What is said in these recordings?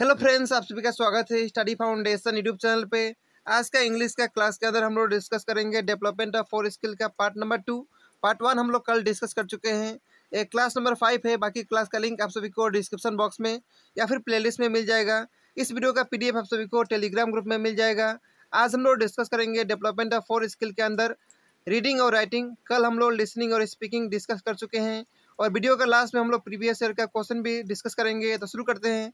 hello friends आप सभी का स्वागत है स्टडी फाउंडेशन यूट्यूब चैनल पे आज का इंग्लिश का क्लास के अंदर हम लोग डिस्कस करेंगे डेवलपमेंट ऑफ फोर स्किल का part number two part one हम लोग कल डिस्कस कर चुके हैं एक क्लास नंबर फाइव है बाकी क्लास का लिंक आप सभी को डिस्क्रिप्शन बॉक्स में या फिर प्लेलिस्ट में मिल जाएगा इस वीडियो का पी आप सभी को टेलीग्राम ग्रुप में मिल जाएगा आज हम लोग डिस्कस करेंगे डेवलपमेंट ऑफ फोर स्किल के अंदर रीडिंग और राइटिंग कल हम लोग लिसनिंग और स्पीकिंग डिस्कस कर चुके हैं और वीडियो का लास्ट में हम लोग प्रीवियस ईयर का क्वेश्चन भी डिस्कस करेंगे तो शुरू करते हैं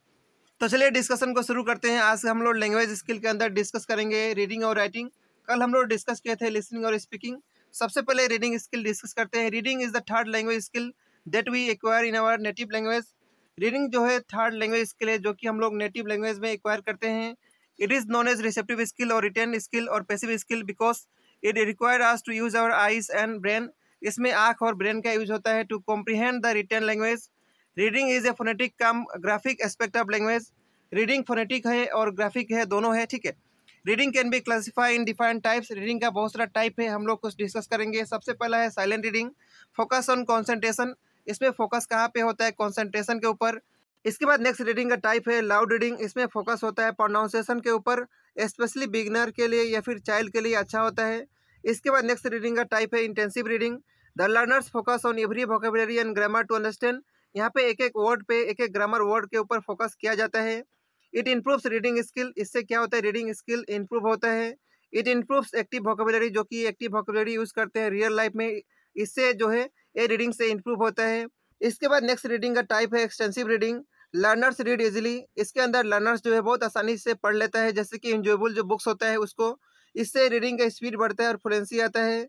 तो चलिए डिस्कशन को शुरू करते हैं आज हम लोग लैंग्वेज स्किल के अंदर डिस्कस करेंगे रीडिंग और राइटिंग कल हम लोग डिस्कस किए थे लिसनिंग और स्पीकिंग सबसे पहले रीडिंग स्किल डिस्कस करते हैं reading is the third language skill that we acquire in our native language reading जो है थर्ड लैंग्वेज स्किल है जो कि हम लोग नेटिव लैंग्वेज में एक्वायर करते हैं it is known as receptive skill और रिटर्न स्किल और passive skill because it require us to use our eyes and brain इसमें आँख और ब्रेन का यूज होता है to comprehend the written language reading is a phonetic cum graphic aspect of language reading phonetic है और graphic है दोनों है ठीक है reading can be classify in different types reading का बहुत सारा टाइप है हम लोग कुछ डिस्कस करेंगे सबसे पहला है silent reading focus on concentration इसमें फोकस कहाँ पे होता है कॉन्सेंट्रेशन के ऊपर इसके बाद नेक्स्ट रीडिंग का टाइप है लाउड रीडिंग इसमें फोकस होता है प्रोनाउंसिएशन के ऊपर स्पेशली बिगनर के लिए या फिर चाइल्ड के लिए अच्छा होता है इसके बाद नेक्स्ट रीडिंग का टाइप है intensive reading the learners focus on every vocabulary and grammar to understand यहाँ पे एक एक वर्ड पे एक एक ग्रामर वर्ड के ऊपर फोकस किया जाता है इट इंप्रूव्स रीडिंग स्किल इससे क्या होता है रीडिंग स्किल इम्प्रूव होता है इट इम्प्रूव्स एक्टिव वोकेबलरी जो कि एक्टिव वोकेबलरी यूज़ करते हैं रियल लाइफ में इससे जो है ये रीडिंग से इम्प्रूव होता है इसके बाद नेक्स्ट रीडिंग का टाइप है extensive reading learners read easily इसके अंदर लर्नर्स जो है बहुत आसानी से पढ़ लेता है जैसे कि इंजॉयबल जो बुक्स होता है उसको इससे रीडिंग का स्पीड बढ़ता है और फ्लुएंसी आता है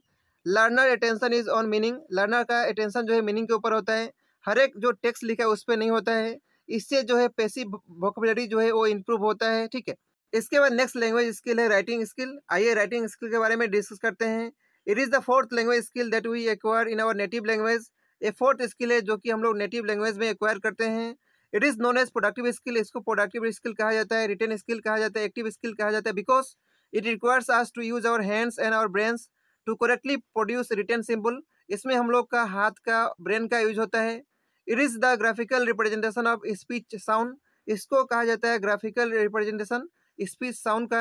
learner attention is on meaning learner का अटेंशन जो है मीनिंग के ऊपर होता है हर एक जो टेक्स्ट लिखा है उस पर नहीं होता है इससे जो है पैसिव वोकबलरी जो है वो इम्प्रूव होता है ठीक है इसके बाद नेक्स्ट लैंग्वेज स्किल है राइटिंग स्किल आइए राइटिंग स्किल के बारे में डिस्कस करते हैं it is the fourth language skill that we acquire in our native language ये फोर्थ स्किल है जो कि हम लोग नेटिव लैंग्वेज में एक्वायर करते हैं it is known as productive skill इसको प्रोडक्टिव स्किल कहा जाता है रिटर्न स्किल कहा जाता है एक्टिव स्किल कहा जाता है because it requires us to use our hands and our brains to correctly produce written symbol इसमें हम लोग का हाथ का ब्रेन का यूज होता है it is the graphical representation of speech sound इसको कहा जाता है ग्राफिकल रिप्रेजेंटेशन स्पीच साउंड का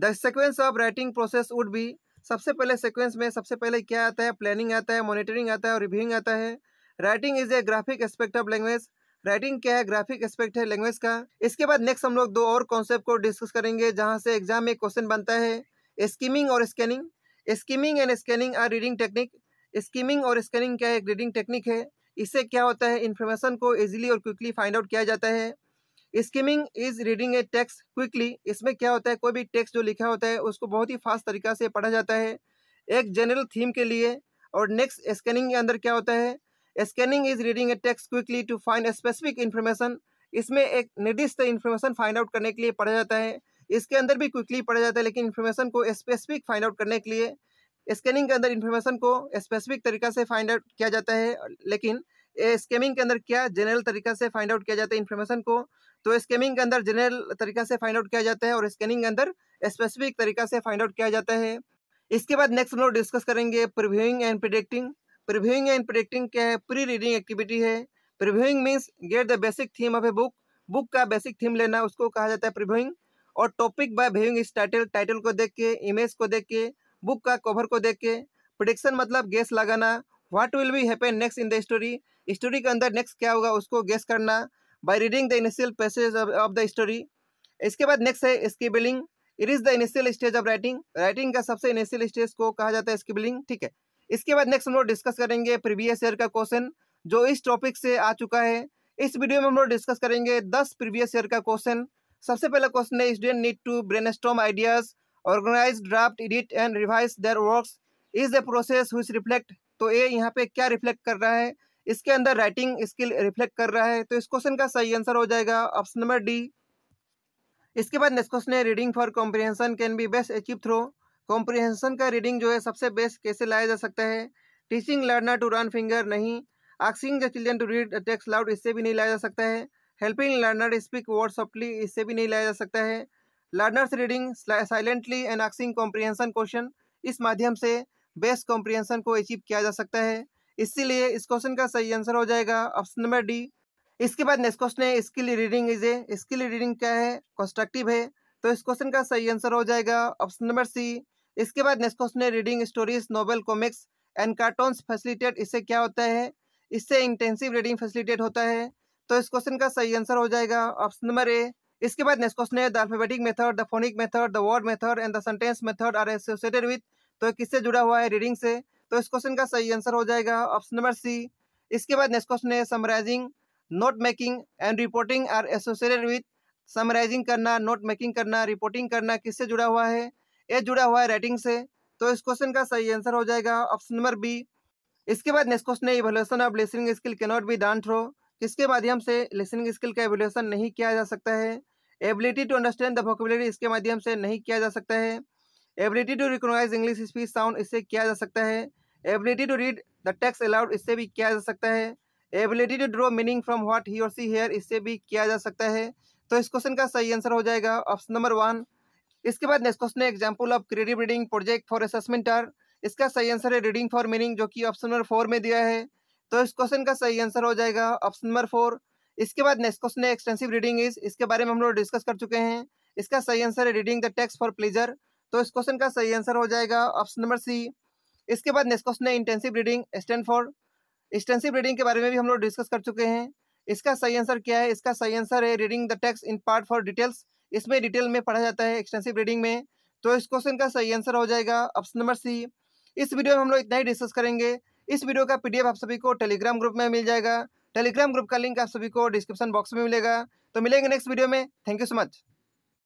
the sequence of writing process would be सबसे पहले सिक्वेंस में सबसे पहले क्या आता है प्लानिंग आता है मॉनिटरिंग आता है और रिव्यूइंग आता है writing is a graphic aspect of language writing क्या है ग्राफिक एस्पेक्ट है लैंग्वेज का इसके बाद नेक्स्ट हम लोग दो और कॉन्सेप्ट को डिस्कस करेंगे जहाँ से एग्जाम में क्वेश्चन बनता है स्कीमिंग और scanning skimming and scanning are reading technique skimming और स्कैनिंग क्या है एक रीडिंग टेक्निक है इससे क्या होता है इन्फॉर्मेशन को इजीली और क्विकली फाइंड आउट किया जाता है skimming is reading a text quickly इसमें क्या होता है कोई भी टेक्स्ट जो लिखा होता है उसको बहुत ही फास्ट तरीका से पढ़ा जाता है एक जनरल थीम के लिए और नेक्स्ट स्कैनिंग के अंदर क्या होता है scanning is reading a text quickly to find specific information इसमें एक निर्दिष्ट इन्फॉर्मेशन फाइंड आउट करने के लिए पढ़ा जाता है इसके अंदर भी क्विकली पढ़ा जाता है लेकिन इन्फॉर्मेशन को स्पेसिफिक फाइंड आउट करने के लिए स्कैनिंग के अंदर इन्फॉर्मेशन को स्पेसिफिक तरीका से फाइंड आउट किया जाता है लेकिन स्कैमिंग के अंदर क्या जनरल तरीका से फाइंड आउट किया जाता है इन्फॉर्मेशन को तो स्कैमिंग के अंदर जनरल तरीका से फाइंड आउट किया जाता है और स्कैनिंग के अंदर स्पेसिफिक तरीका से फाइंड आउट किया जाता है इसके बाद नेक्स्ट हम लोग डिस्कस करेंगे previewing and predicting previewing and predicting क्या है प्री रीडिंग एक्टिविटी है previewing means get the basic theme of a book book का बेसिक थीम लेना उसको कहा जाता है प्रिव्यूइंग और टॉपिक बाय व्यूइंग इस टाइटल टाइटल को देख के इमेज को देख के बुक का कवर को देख के प्रोडिक्शन मतलब गैस लगाना what will be happen next in the story story के अंदर नेक्स्ट क्या होगा उसको गेस करना by reading the initial passage of the story इसके बाद नेक्स्ट है scribbling it is the initial stage of writing writing का सबसे इनिशियल स्टेज को कहा जाता है स्कीबिलिंग ठीक है इसके बाद नेक्स्ट हम लोग डिस्कस करेंगे प्रीवियस ईयर का क्वेश्चन जो इस टॉपिक से आ चुका है इस वीडियो में हम लोग डिस्कस करेंगे दस प्रीवियस ईयर का क्वेश्चन सबसे पहला क्वेश्चन है student need to brainstorm ideas organize draft edit and revise their works is the process who reflect तो ये यहाँ पे क्या रिफ्लेक्ट कर रहा है इसके अंदर राइटिंग स्किल रिफ्लेक्ट कर रहा है तो इस क्वेश्चन का सही आंसर हो जाएगा ऑप्शन नंबर डी इसके बाद नेक्स्ट क्वेश्चन है reading for comprehension can be best achieve through comprehension का रीडिंग जो है सबसे बेस्ट कैसे लाया जा सकता है teaching learner to run finger नहीं asking the children to read text loud इससे भी नहीं लाया जा सकता है helping learner speak word softly इससे भी नहीं लाया जा सकता है learners reading silently and asking comprehension question इस माध्यम से बेस्ट कॉम्प्रीहेंसन को अचीव किया जा सकता है इसीलिए इस क्वेश्चन का सही आंसर हो जाएगा ऑप्शन नंबर डी इसके बाद नेक्स्ट क्वेश्चन है skill reading is a skill reading क्या है कंस्ट्रक्टिव है तो इस क्वेश्चन का सही आंसर हो जाएगा ऑप्शन नंबर सी इसके बाद नेक्स्ट क्वेश्चन है reading stories novel comics and cartoons facilitate इससे क्या होता है इससे इंटेंसिव रीडिंग फैसिलिटेट होता है तो इस क्वेश्चन का सही आंसर हो जाएगा ऑप्शन नंबर ए इसके बाद नेक्स्ट क्वेश्चन है the alphabetic method the phonic method the word method and the sentence method are associated with तो किससे जुड़ा हुआ है रीडिंग से तो इस क्वेश्चन का सही आंसर हो जाएगा ऑप्शन नंबर सी इसके बाद नेक्स्ट क्वेश्चन है summarising note making and reporting are associated with summarising करना नोट मेकिंग करना रिपोर्टिंग करना किससे जुड़ा हुआ है ये जुड़ा हुआ है राइटिंग से तो इस क्वेश्चन का सही आंसर हो जाएगा ऑप्शन नंबर बी इसके बाद नेक्स्ट क्वेश्चन है evolution of listening skill cannot be done through किसके माध्यम से लिसनिंग स्किल का एवोल्यूशन नहीं किया जा सकता है ability to understand the vocabulary इसके माध्यम से नहीं किया जा सकता है ability to recognise English speech sound इससे किया जा सकता है ability to read the text aloud इससे भी किया जा सकता है ability to draw meaning from what he or she hair इससे भी किया जा सकता है तो इस क्वेश्चन का सही आंसर हो जाएगा ऑप्शन नंबर वन इसके बाद नेक्स्ट क्वेश्चन है example of creative reading project for assessment are इसका सही आंसर है रीडिंग फॉर मीनिंग जो कि ऑप्शन नंबर फोर में दिया है तो इस क्वेश्चन का सही आंसर हो जाएगा ऑप्शन नंबर फोर इसके बाद नेक्स्ट क्वेश्चन है एक्सटेंसिव रीडिंग इज इसके बारे में हम लोग डिस्कस कर चुके हैं इसका सही आंसर है reading the text for pleasure तो इस क्वेश्चन का सही आंसर हो जाएगा ऑप्शन नंबर सी इसके बाद नेक्स्ट क्वेश्चन है intensive reading stand for extensive reading के बारे में भी हम लोग डिस्कस कर चुके हैं इसका सही आंसर क्या है इसका सही आंसर है reading the text in part for details इसमें डिटेल में पढ़ा जाता है एक्सटेंसिव रीडिंग में तो इस क्वेश्चन का सही आंसर हो जाएगा ऑप्शन नंबर सी इस वीडियो में हम लोग इतना ही डिस्कस करेंगे इस वीडियो का पीडीएफ आप सभी को टेलीग्राम ग्रुप में मिल जाएगा टेलीग्राम ग्रुप का लिंक आप सभी को डिस्क्रिप्शन बॉक्स में मिलेगा तो मिलेंगे नेक्स्ट वीडियो में थैंक यू सो मच